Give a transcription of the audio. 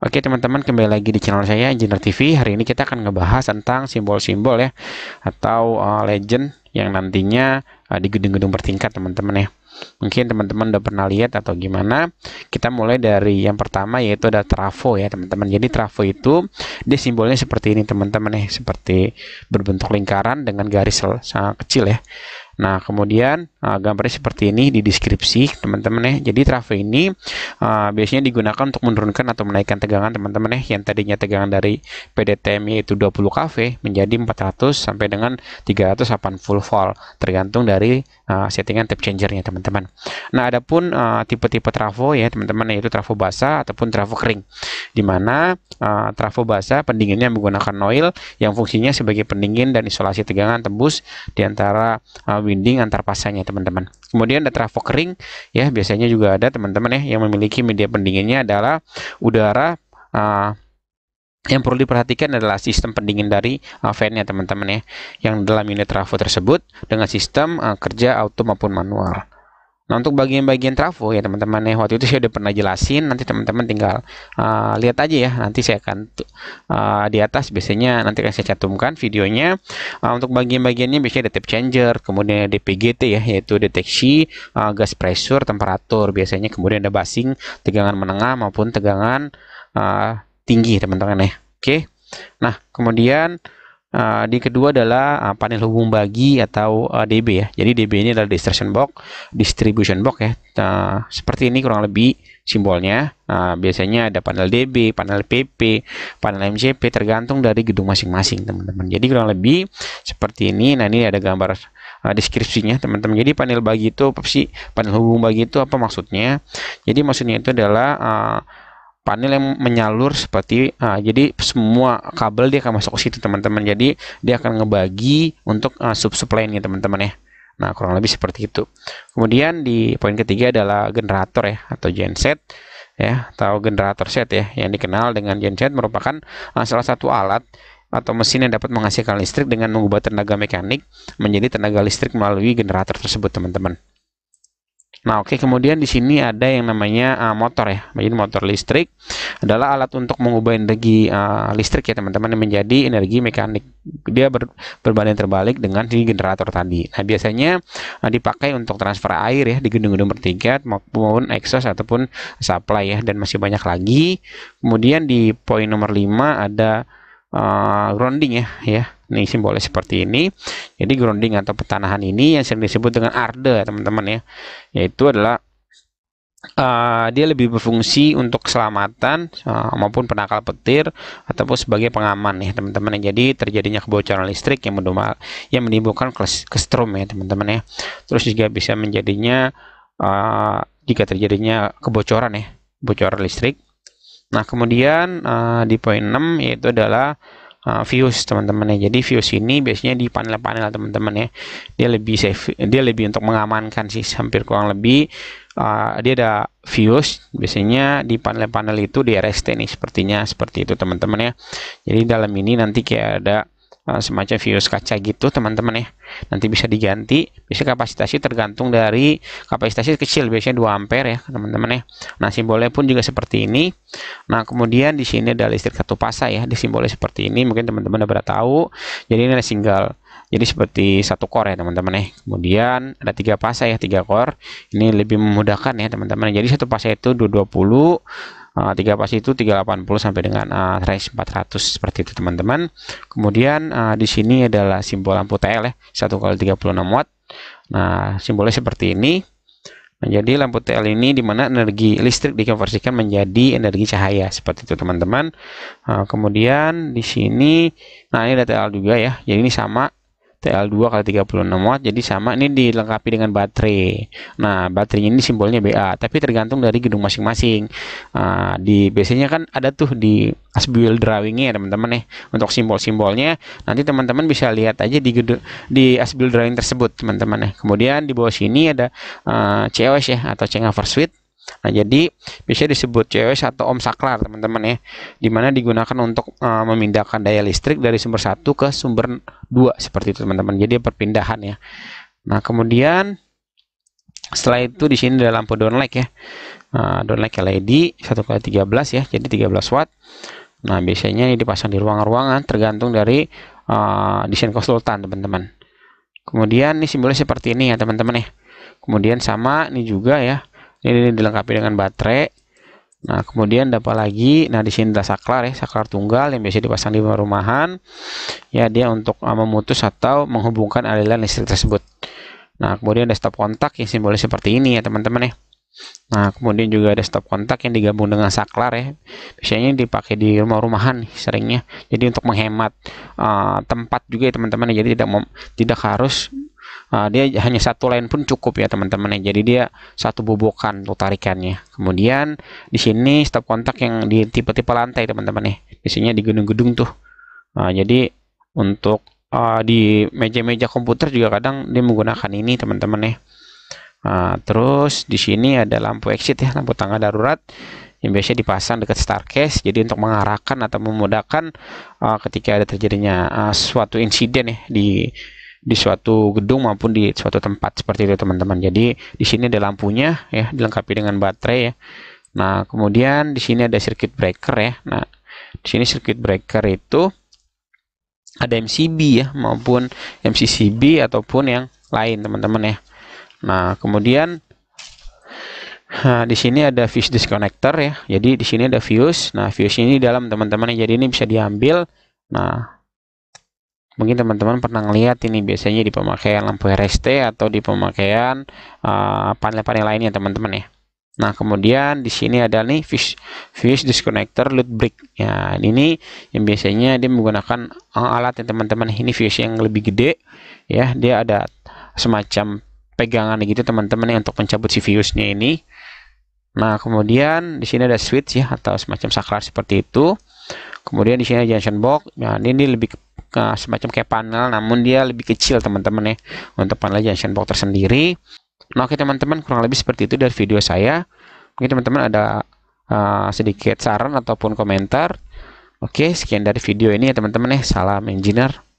Oke teman-teman kembali lagi di channel saya Engineer TV Hari ini kita akan ngebahas tentang simbol-simbol ya Atau uh, legend yang nantinya uh, di gedung-gedung bertingkat teman-teman ya Mungkin teman-teman udah pernah lihat atau gimana Kita mulai dari yang pertama yaitu ada trafo ya teman-teman Jadi trafo itu dia simbolnya seperti ini teman-teman ya Seperti berbentuk lingkaran dengan garis sangat kecil ya Nah, kemudian uh, gambarnya seperti ini di deskripsi, teman-teman ya. Jadi trafo ini uh, biasanya digunakan untuk menurunkan atau menaikkan tegangan, teman-teman ya. Yang tadinya tegangan dari PDTM yaitu 20 kV menjadi 400 sampai dengan 380 volt, tergantung dari uh, settingan tape changernya, teman-teman. Nah, adapun uh, tipe-tipe trafo ya, teman-teman yaitu trafo basah ataupun trafo kering. Di mana uh, trafo basah pendinginnya menggunakan oil yang fungsinya sebagai pendingin dan isolasi tegangan tembus di antara uh, winding antar pasangnya teman-teman. Kemudian ada trafo kering ya biasanya juga ada teman-teman ya yang memiliki media pendinginnya adalah udara uh, yang perlu diperhatikan adalah sistem pendingin dari uh, fan-nya teman-teman ya yang dalam unit trafo tersebut dengan sistem uh, kerja auto maupun manual. Nah untuk bagian-bagian trafo ya teman-teman ya waktu itu saya udah pernah jelasin nanti teman-teman tinggal uh, lihat aja ya nanti saya akan uh, di atas biasanya nanti akan saya cantumkan videonya uh, untuk bagian-bagiannya biasanya ada tip changer kemudian ada PGT ya yaitu deteksi uh, gas pressure temperatur biasanya kemudian ada basing tegangan menengah maupun tegangan uh, tinggi teman-teman ya oke nah kemudian Uh, di kedua adalah uh, panel hubung bagi atau uh, eh, DB ya. Jadi DB ini adalah distribution box, distribution box ya. Uh, seperti ini kurang lebih simbolnya. Uh, biasanya ada panel DB, panel PP, panel MCP tergantung dari gedung masing-masing teman-teman. Jadi kurang lebih seperti ini. Nah ini ada gambar deskripsinya teman-teman. Jadi panel bagi itu apa sih? Panel hubung bagi itu apa maksudnya? Jadi maksudnya itu adalah uh, panel yang menyalur seperti nah, jadi semua kabel dia akan masuk ke situ teman-teman jadi dia akan ngebagi untuk uh, ah, sub supply ini teman-teman ya nah kurang lebih seperti itu kemudian di poin ketiga adalah generator ya atau genset ya atau generator set ya yang dikenal dengan genset merupakan uh, salah satu alat atau mesin yang dapat menghasilkan listrik dengan mengubah tenaga mekanik menjadi tenaga listrik melalui generator tersebut teman-teman Nah, oke, okay. kemudian di sini ada yang namanya uh, motor ya. Jadi motor listrik adalah alat untuk mengubah energi uh, listrik ya, teman-teman, menjadi energi mekanik. Dia ber, berbanding terbalik dengan si generator tadi. Nah, biasanya uh, dipakai untuk transfer air ya di gedung-gedung bertingkat maupun exhaust ataupun supply ya dan masih banyak lagi. Kemudian di poin nomor 5 ada uh, grounding ya, ya ini simbolnya seperti ini. Jadi grounding atau pertanahan ini yang sering disebut dengan arde, teman-teman ya. Yaitu adalah uh, dia lebih berfungsi untuk keselamatan uh, maupun penakal petir ataupun sebagai pengaman ya teman-teman ya. Jadi terjadinya kebocoran listrik yang menduma, yang menimbulkan kestrom ya teman-teman ya. Terus juga bisa menjadinya uh, jika terjadinya kebocoran ya, bocoran listrik. Nah, kemudian uh, di poin 6 yaitu adalah uh, views teman-teman ya. Jadi views ini biasanya di panel-panel teman-teman ya. Dia lebih safe, dia lebih untuk mengamankan sih hampir kurang lebih uh, dia ada views biasanya di panel-panel itu di RST nih sepertinya seperti itu teman-teman ya. Jadi dalam ini nanti kayak ada Eh, semacam virus kaca gitu teman-teman ya nanti bisa diganti bisa kapasitasnya tergantung dari kapasitasnya kecil biasanya 2 ampere ya teman-teman ya nah simbolnya pun juga seperti ini nah kemudian di sini ada listrik satu pasai ya di simbolnya seperti ini mungkin teman-teman udah pada tahu jadi ini ada single jadi seperti satu core ya teman-teman ya kemudian ada tiga pasai ya tiga core ini lebih memudahkan ya teman-teman jadi satu pasai itu 220 Eh, tiga pas tiga itu 380 sampai dengan uh, range 400 seperti itu teman-teman kemudian uh, di sini adalah simbol lampu TL ya 1 kali 36 watt nah simbolnya seperti ini menjadi nah, lampu TL ini di mana energi listrik dikonversikan menjadi energi cahaya seperti itu teman-teman. uh, kemudian di sini, nah ini ada TL juga ya. Jadi ini sama TL2 kali 36 watt jadi sama ini dilengkapi dengan baterai nah baterainya ini simbolnya BA tapi tergantung dari gedung masing-masing nah, di biasanya kan ada tuh di asbuil drawingnya ya teman-teman eh untuk simbol-simbolnya nanti teman-teman bisa lihat aja di gedung di asbuil drawing tersebut teman-teman eh kemudian di bawah sini ada uh, ah, COS ya atau changeover switch Nah, jadi bisa disebut CWS atau om saklar, teman-teman ya. Dimana digunakan untuk uh, memindahkan daya listrik dari sumber satu ke sumber dua seperti itu teman-teman jadi perpindahan ya nah kemudian setelah itu di sini ada lampu light ya nah, light LED 1 kali 13 ya jadi 13 watt nah biasanya ini dipasang di ruangan-ruangan tergantung dari uh, desain konsultan teman-teman kemudian ini simbolnya seperti ini ya teman-teman ya kemudian sama ini juga ya ini dilengkapi dengan baterai Nah, kemudian dapat lagi, nah di sini ada saklar ya, saklar tunggal yang biasa dipasang di perumahan. Ya, dia untuk ah, memutus atau menghubungkan aliran listrik tersebut. Nah, kemudian ada stop kontak yang simbolnya seperti ini ya, teman-teman ya. Nah, kemudian juga ada stop kontak yang digabung dengan saklar ya. Biasanya dipakai di rumah-rumahan seringnya. Jadi untuk menghemat uh, tempat juga ya teman-teman. Ya. Jadi tidak mau, tidak harus uh, dia hanya satu lain pun cukup ya teman-teman. ya Jadi dia satu bobokan untuk tarikannya. Kemudian di sini stop kontak yang di tipe-tipe lantai teman-teman ya. Biasanya di gedung-gedung tuh. Uh, jadi untuk uh, di meja-meja komputer juga kadang dia menggunakan ini teman-teman ya. Nah, terus di sini ada lampu exit ya, lampu tangga darurat yang biasanya dipasang dekat staircase. jadi untuk mengarahkan atau memudahkan uh, ketika ada terjadinya uh, suatu insiden ya di di suatu gedung maupun di suatu tempat seperti itu teman-teman. Jadi di sini ada lampunya ya dilengkapi dengan baterai ya. Nah, kemudian di sini ada circuit breaker ya. Nah, di sini circuit breaker itu ada MCB ya maupun MCCB ataupun yang lain teman-teman ya. Nah, kemudian Nah, di sini ada fuse disconnector ya. Jadi di sini ada fuse. Nah, fuse ini dalam teman-teman jadi ini bisa diambil. Nah, mungkin teman-teman pernah lihat ini biasanya di pemakaian lampu RST atau di pemakaian ah, panel-panel uh, lainnya teman-teman ya. Nah, kemudian di sini ada nih fuse fuse disconnector load brick. Ya, ini yang biasanya dia menggunakan ah, alat yang teman-teman. Ini fuse yang lebih gede ya. Dia ada semacam pegangan gitu teman-teman ya untuk mencabut si fuse-nya ini. Nah, kemudian di sini ada switch ya atau semacam saklar seperti itu. Kemudian di sini ada junction box. Nah, ini lebih ke, semacam kayak panel namun dia lebih kecil teman-teman ya untuk panel junction box tersendiri. Nah, oke teman-teman, kurang lebih seperti itu dari video saya. Mungkin teman-teman ada uh, sedikit saran ataupun komentar. Oke, sekian dari video ini ya teman-teman ya. Salam engineer.